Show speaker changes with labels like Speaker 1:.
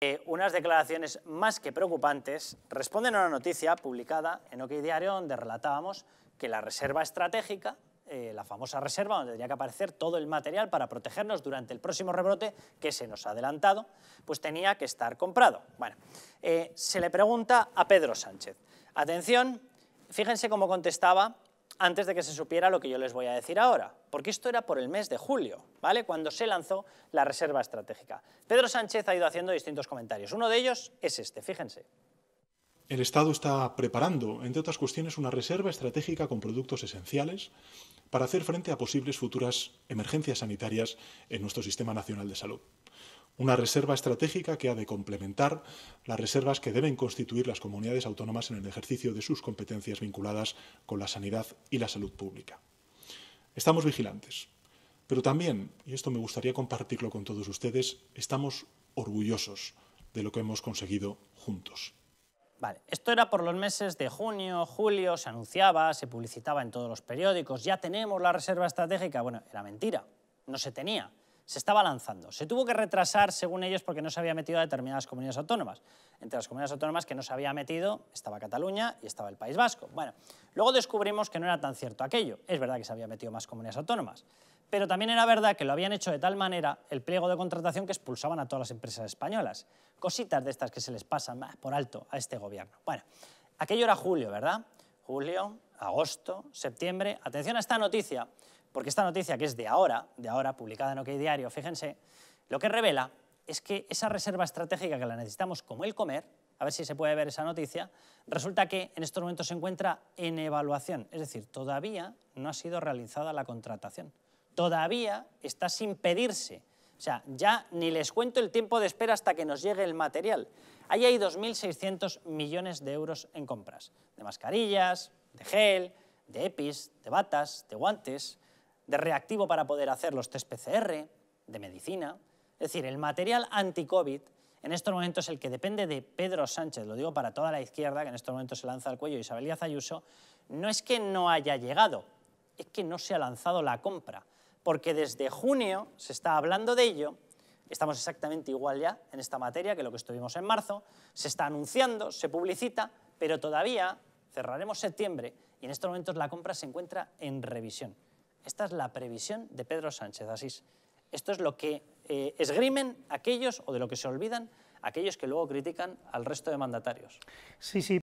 Speaker 1: Eh, unas declaraciones más que preocupantes responden a una noticia publicada en OK Diario donde relatábamos que la reserva estratégica, eh, la famosa reserva donde tendría que aparecer todo el material para protegernos durante el próximo rebrote que se nos ha adelantado, pues tenía que estar comprado. Bueno, eh, se le pregunta a Pedro Sánchez. Atención, fíjense cómo contestaba antes de que se supiera lo que yo les voy a decir ahora, porque esto era por el mes de julio, ¿vale? cuando se lanzó la reserva estratégica. Pedro Sánchez ha ido haciendo distintos comentarios. Uno de ellos es este, fíjense.
Speaker 2: El Estado está preparando, entre otras cuestiones, una reserva estratégica con productos esenciales para hacer frente a posibles futuras emergencias sanitarias en nuestro Sistema Nacional de Salud. Una reserva estratégica que ha de complementar las reservas que deben constituir las comunidades autónomas en el ejercicio de sus competencias vinculadas con la sanidad y la salud pública. Estamos vigilantes, pero también, y esto me gustaría compartirlo con todos ustedes, estamos orgullosos de lo que hemos conseguido juntos.
Speaker 1: Vale, esto era por los meses de junio, julio, se anunciaba, se publicitaba en todos los periódicos, ya tenemos la reserva estratégica. Bueno, era mentira, no se tenía se estaba lanzando. Se tuvo que retrasar, según ellos, porque no se había metido a determinadas comunidades autónomas. Entre las comunidades autónomas que no se había metido estaba Cataluña y estaba el País Vasco. Bueno, luego descubrimos que no era tan cierto aquello. Es verdad que se había metido más comunidades autónomas. Pero también era verdad que lo habían hecho de tal manera el pliego de contratación que expulsaban a todas las empresas españolas. Cositas de estas que se les pasan por alto a este gobierno. Bueno, aquello era julio, ¿verdad? Julio, agosto, septiembre. Atención a esta noticia porque esta noticia, que es de ahora, de ahora, publicada en OK Diario, fíjense, lo que revela es que esa reserva estratégica que la necesitamos como el comer, a ver si se puede ver esa noticia, resulta que en estos momentos se encuentra en evaluación, es decir, todavía no ha sido realizada la contratación, todavía está sin pedirse, o sea, ya ni les cuento el tiempo de espera hasta que nos llegue el material. Ahí hay 2.600 millones de euros en compras, de mascarillas, de gel, de EPIs, de batas, de guantes, de reactivo para poder hacer los test PCR, de medicina. Es decir, el material anti-COVID en estos momentos es el que depende de Pedro Sánchez, lo digo para toda la izquierda, que en estos momentos se lanza al cuello Isabel Díaz Ayuso, no es que no haya llegado, es que no se ha lanzado la compra, porque desde junio se está hablando de ello, estamos exactamente igual ya en esta materia que lo que estuvimos en marzo, se está anunciando, se publicita, pero todavía cerraremos septiembre y en estos momentos la compra se encuentra en revisión. Esta es la previsión de Pedro Sánchez Asís. Esto es lo que eh, esgrimen aquellos o de lo que se olvidan aquellos que luego critican al resto de mandatarios. Sí, sí.